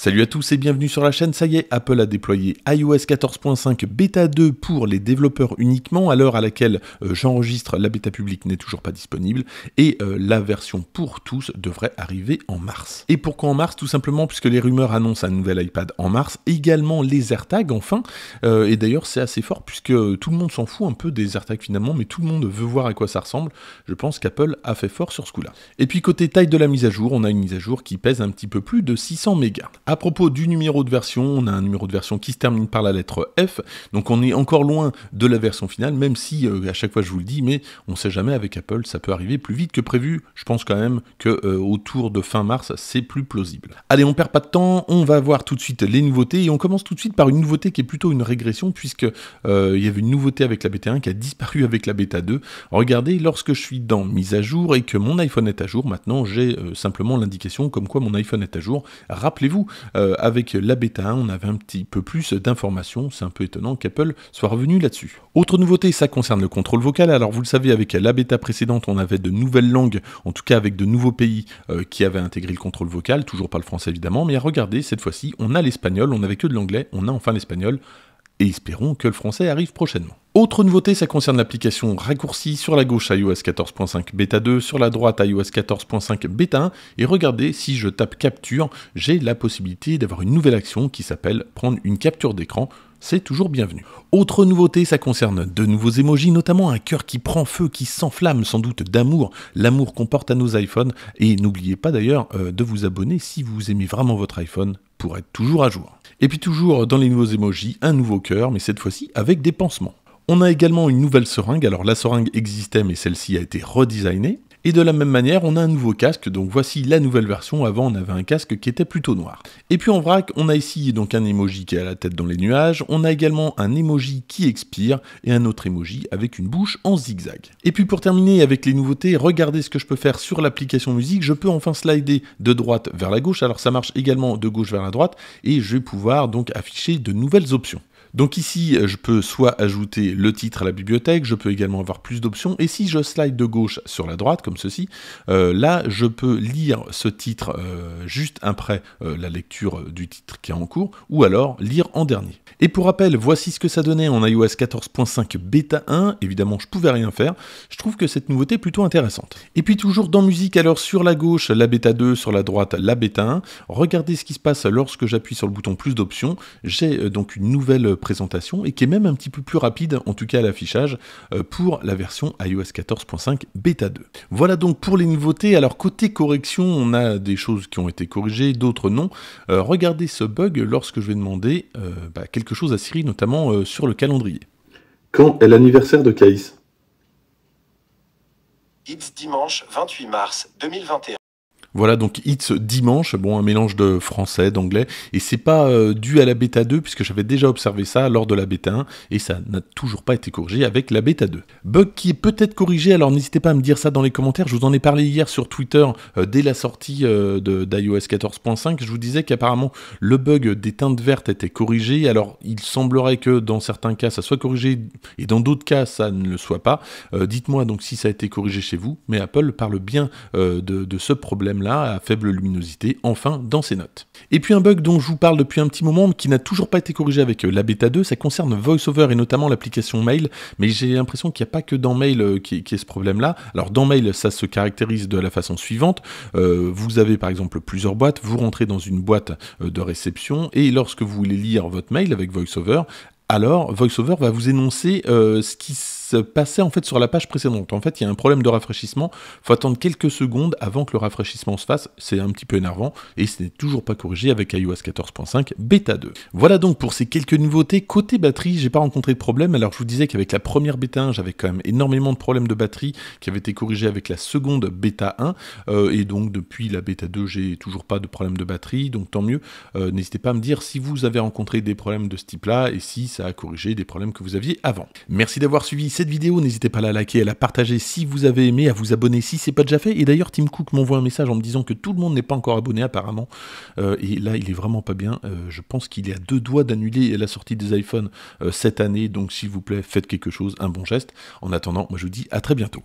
Salut à tous et bienvenue sur la chaîne. Ça y est, Apple a déployé iOS 14.5 bêta 2 pour les développeurs uniquement à l'heure à laquelle euh, j'enregistre la bêta publique n'est toujours pas disponible et euh, la version pour tous devrait arriver en mars. Et pourquoi en mars Tout simplement puisque les rumeurs annoncent un nouvel iPad en mars, également les AirTags enfin. Euh, et d'ailleurs, c'est assez fort puisque tout le monde s'en fout un peu des AirTags finalement, mais tout le monde veut voir à quoi ça ressemble. Je pense qu'Apple a fait fort sur ce coup-là. Et puis côté taille de la mise à jour, on a une mise à jour qui pèse un petit peu plus de 600 mégas. À propos du numéro de version, on a un numéro de version qui se termine par la lettre F, donc on est encore loin de la version finale, même si euh, à chaque fois je vous le dis, mais on ne sait jamais avec Apple, ça peut arriver plus vite que prévu. Je pense quand même que euh, autour de fin mars, c'est plus plausible. Allez, on perd pas de temps, on va voir tout de suite les nouveautés et on commence tout de suite par une nouveauté qui est plutôt une régression puisque euh, y avait une nouveauté avec la bêta 1 qui a disparu avec la bêta 2. Regardez, lorsque je suis dans mise à jour et que mon iPhone est à jour, maintenant j'ai simplement l'indication comme quoi mon iPhone est à jour. Rappelez-vous, euh, avec la bêta 1, on avait un petit peu plus d'informations. C'est un peu étonnant qu'Apple soit revenu là-dessus. Autre nouveauté, ça concerne le contrôle vocal. Alors vous le savez, avec la bêta précédente, on avait de nouvelles langues, en tout cas avec de nouveaux pays euh, qui avaient intégré le contrôle vocal. Toujours pas le français évidemment, mais regardez, cette fois-ci, on a l'espagnol. On n'avait que de l'anglais, on a enfin l'espagnol et espérons que le français arrive prochainement. Autre nouveauté, ça concerne l'application raccourci sur la gauche iOS 14.5 bêta 2, sur la droite iOS 14.5 bêta 1, et regardez, si je tape capture, j'ai la possibilité d'avoir une nouvelle action qui s'appelle prendre une capture d'écran c'est toujours bienvenu. Autre nouveauté, ça concerne de nouveaux émojis, notamment un cœur qui prend feu, qui s'enflamme sans doute d'amour, l'amour qu'on porte à nos iPhones. Et n'oubliez pas d'ailleurs euh, de vous abonner si vous aimez vraiment votre iPhone pour être toujours à jour. Et puis toujours dans les nouveaux émojis, un nouveau cœur, mais cette fois-ci avec des pansements. On a également une nouvelle seringue, alors la seringue existait mais celle-ci a été redesignée. Et de la même manière, on a un nouveau casque, donc voici la nouvelle version, avant on avait un casque qui était plutôt noir. Et puis en vrac, on a ici donc un emoji qui a la tête dans les nuages, on a également un emoji qui expire, et un autre emoji avec une bouche en zigzag. Et puis pour terminer avec les nouveautés, regardez ce que je peux faire sur l'application musique, je peux enfin slider de droite vers la gauche, alors ça marche également de gauche vers la droite, et je vais pouvoir donc afficher de nouvelles options. Donc ici, je peux soit ajouter le titre à la bibliothèque, je peux également avoir plus d'options, et si je slide de gauche sur la droite, comme ceci, euh, là, je peux lire ce titre euh, juste après euh, la lecture du titre qui est en cours, ou alors lire en dernier. Et pour rappel, voici ce que ça donnait en iOS 14.5 bêta 1. Évidemment, je pouvais rien faire. Je trouve que cette nouveauté est plutôt intéressante. Et puis toujours dans musique, alors sur la gauche, la bêta 2, sur la droite, la bêta 1. Regardez ce qui se passe lorsque j'appuie sur le bouton plus d'options. J'ai euh, donc une nouvelle euh, présentation et qui est même un petit peu plus rapide, en tout cas à l'affichage, euh, pour la version iOS 14.5 bêta 2. Voilà donc pour les nouveautés. Alors côté correction, on a des choses qui ont été corrigées, d'autres non. regardez ce bug lorsque je vais demander bah, quelques quelque chose à syrie notamment euh, sur le calendrier. Quand est l'anniversaire de Caïs It's dimanche 28 mars 2021. Voilà donc It's dimanche, bon un mélange de français, d'anglais, et c'est pas euh, dû à la bêta 2 puisque j'avais déjà observé ça lors de la bêta 1 et ça n'a toujours pas été corrigé avec la bêta 2. Bug qui est peut-être corrigé, alors n'hésitez pas à me dire ça dans les commentaires, je vous en ai parlé hier sur Twitter euh, dès la sortie euh, d'iOS 14.5, je vous disais qu'apparemment le bug des teintes vertes était corrigé, alors il semblerait que dans certains cas ça soit corrigé et dans d'autres cas ça ne le soit pas. Dites-moi donc si ça a été corrigé chez vous, mais Apple parle bien de ce problème là à faible luminosité enfin dans ses notes. Et puis un bug dont je vous parle depuis un petit moment qui n'a toujours pas été corrigé avec euh, la bêta 2, ça concerne VoiceOver et notamment l'application Mail, mais j'ai l'impression qu'il n'y a pas que dans Mail euh, qui est ce problème-là. Alors dans Mail, ça se caractérise de la façon suivante. Euh, vous avez par exemple plusieurs boîtes, vous rentrez dans une boîte de réception et lorsque vous voulez lire votre mail avec VoiceOver, alors VoiceOver va vous énoncer ce qui se passait en fait sur la page précédente. En fait, il y a un problème de rafraîchissement. Faut attendre quelques secondes avant que le rafraîchissement se fasse. C'est un petit peu énervant et ce n'est toujours pas corrigé avec iOS 14.5 Beta 2. Voilà donc pour ces quelques nouveautés. Côté batterie, j'ai pas rencontré de problème. Alors je vous disais qu'avec la première bêta 1, j'avais quand même énormément de problèmes de batterie qui avaient été corrigés avec la seconde bêta 1 euh, et donc depuis la bêta 2, j'ai toujours pas de problème de batterie. Donc tant mieux. Euh, n'hésitez pas à me dire si vous avez rencontré des problèmes de ce type-là et si ça a corrigé des problèmes que vous aviez avant. Merci d'avoir suivi cette vidéo, n'hésitez pas à la liker, à la partager si vous avez aimé, à vous abonner si c'est pas déjà fait. Et d'ailleurs, Tim Cook m'envoie un message en me disant que tout le monde n'est pas encore abonné apparemment. Euh, et là, il est vraiment pas bien. Euh, je pense qu'il est à deux doigts d'annuler la sortie des iPhones euh, cette année. Donc, s'il vous plaît, faites quelque chose, un bon geste. En attendant, moi je vous dis à très bientôt.